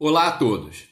Olá a todos!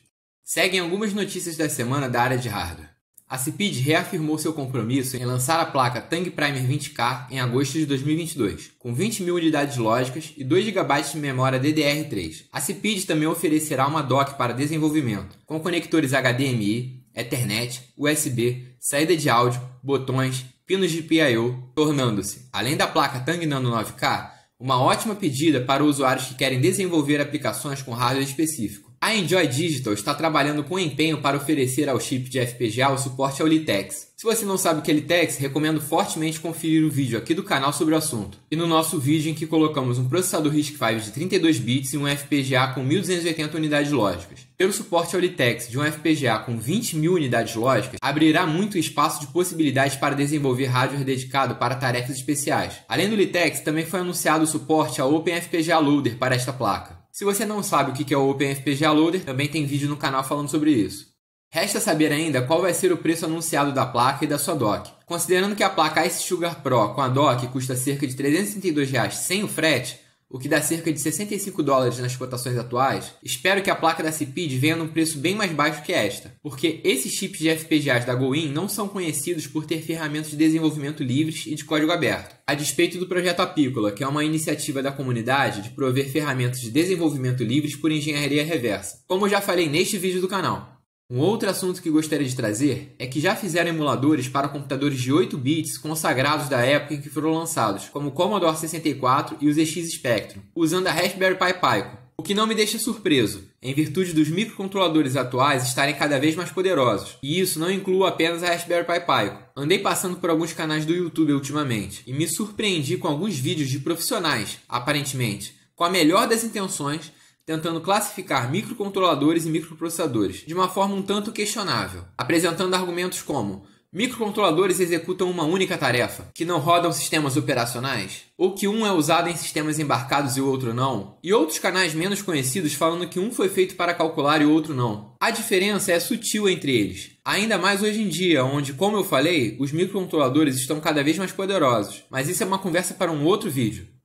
Seguem algumas notícias da semana da área de hardware. A CPID reafirmou seu compromisso em lançar a placa Tang Primer 20K em agosto de 2022, com 20 mil unidades lógicas e 2 GB de memória DDR3. A CPID também oferecerá uma dock para desenvolvimento, com conectores HDMI, Ethernet, USB, saída de áudio, botões, pinos de PIO, tornando-se, além da placa Tang Nano 9K, uma ótima pedida para usuários que querem desenvolver aplicações com hardware específico. A Enjoy Digital está trabalhando com empenho para oferecer ao chip de FPGA o suporte ao Litex. Se você não sabe o que é Litex, recomendo fortemente conferir o vídeo aqui do canal sobre o assunto. E no nosso vídeo em que colocamos um processador RISC-V de 32 bits e um FPGA com 1280 unidades lógicas. Ter o suporte ao Litex de um FPGA com 20 mil unidades lógicas abrirá muito espaço de possibilidades para desenvolver hardware dedicado para tarefas especiais. Além do Litex, também foi anunciado o suporte ao OpenFPGA Loader para esta placa. Se você não sabe o que é o OpenFPGA Loader, também tem vídeo no canal falando sobre isso. Resta saber ainda qual vai ser o preço anunciado da placa e da sua DOC. Considerando que a placa Ice Sugar Pro com a DOC custa cerca de R$ 332 reais sem o frete, o que dá cerca de 65 dólares nas cotações atuais, espero que a placa da CPID venha num preço bem mais baixo que esta, porque esses chips de FPGAs da GoIn não são conhecidos por ter ferramentas de desenvolvimento livres e de código aberto. A despeito do projeto Apícola, que é uma iniciativa da comunidade de prover ferramentas de desenvolvimento livres por engenharia reversa, como já falei neste vídeo do canal. Um outro assunto que gostaria de trazer é que já fizeram emuladores para computadores de 8 bits consagrados da época em que foram lançados, como o Commodore 64 e o ZX Spectrum, usando a Raspberry Pi Pico, o que não me deixa surpreso, em virtude dos microcontroladores atuais estarem cada vez mais poderosos, e isso não inclui apenas a Raspberry Pi Pico. Andei passando por alguns canais do YouTube ultimamente e me surpreendi com alguns vídeos de profissionais, aparentemente, com a melhor das intenções, tentando classificar microcontroladores e microprocessadores de uma forma um tanto questionável, apresentando argumentos como Microcontroladores executam uma única tarefa, que não rodam sistemas operacionais, ou que um é usado em sistemas embarcados e o outro não, e outros canais menos conhecidos falando que um foi feito para calcular e o outro não. A diferença é sutil entre eles, ainda mais hoje em dia, onde, como eu falei, os microcontroladores estão cada vez mais poderosos, mas isso é uma conversa para um outro vídeo.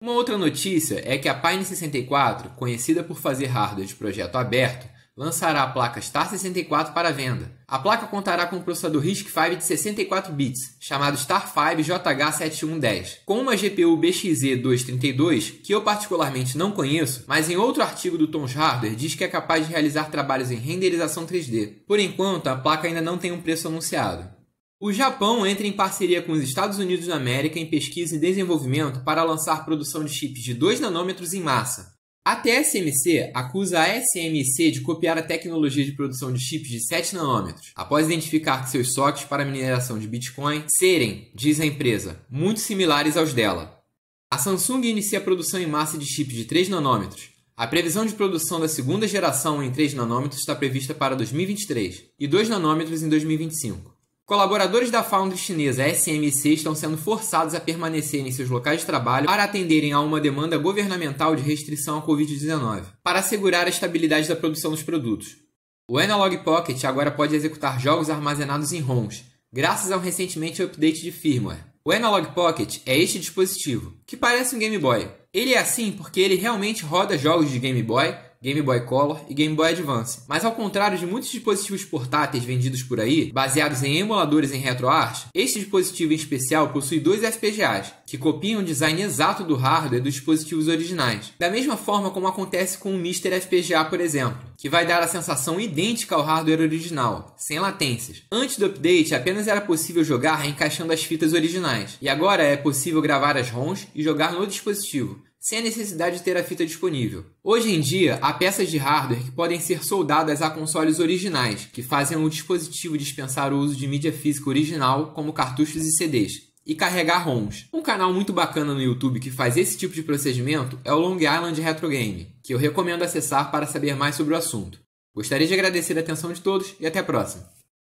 Uma outra notícia é que a Pine 64, conhecida por fazer hardware de projeto aberto, lançará a placa Star 64 para venda. A placa contará com um processador RISC-V de 64 bits, chamado Star 5 JH7110, com uma GPU bxz 232 que eu particularmente não conheço, mas em outro artigo do Tom's Hardware diz que é capaz de realizar trabalhos em renderização 3D. Por enquanto, a placa ainda não tem um preço anunciado. O Japão entra em parceria com os Estados Unidos da América em pesquisa e desenvolvimento para lançar produção de chips de 2 nanômetros em massa. A TSMC acusa a SMIC de copiar a tecnologia de produção de chips de 7 nanômetros, após identificar que seus soques para mineração de Bitcoin serem, diz a empresa, muito similares aos dela. A Samsung inicia a produção em massa de chips de 3 nanômetros, a previsão de produção da segunda geração em 3 nanômetros está prevista para 2023 e 2 nanômetros em 2025. Colaboradores da foundry chinesa SMC estão sendo forçados a permanecer em seus locais de trabalho para atenderem a uma demanda governamental de restrição à Covid-19, para assegurar a estabilidade da produção dos produtos. O Analog Pocket agora pode executar jogos armazenados em ROMs, graças a um recentemente update de firmware. O Analog Pocket é este dispositivo, que parece um Game Boy. Ele é assim porque ele realmente roda jogos de Game Boy Game Boy Color e Game Boy Advance. Mas ao contrário de muitos dispositivos portáteis vendidos por aí, baseados em emuladores em RetroArch, este dispositivo em especial possui dois FPGAs, que copiam o design exato do hardware dos dispositivos originais. Da mesma forma como acontece com o Mr. FPGA, por exemplo, que vai dar a sensação idêntica ao hardware original, sem latências. Antes do update, apenas era possível jogar encaixando as fitas originais, e agora é possível gravar as ROMs e jogar no dispositivo sem a necessidade de ter a fita disponível. Hoje em dia, há peças de hardware que podem ser soldadas a consoles originais, que fazem o dispositivo dispensar o uso de mídia física original, como cartuchos e CDs, e carregar ROMs. Um canal muito bacana no YouTube que faz esse tipo de procedimento é o Long Island Retro Game, que eu recomendo acessar para saber mais sobre o assunto. Gostaria de agradecer a atenção de todos e até a próxima!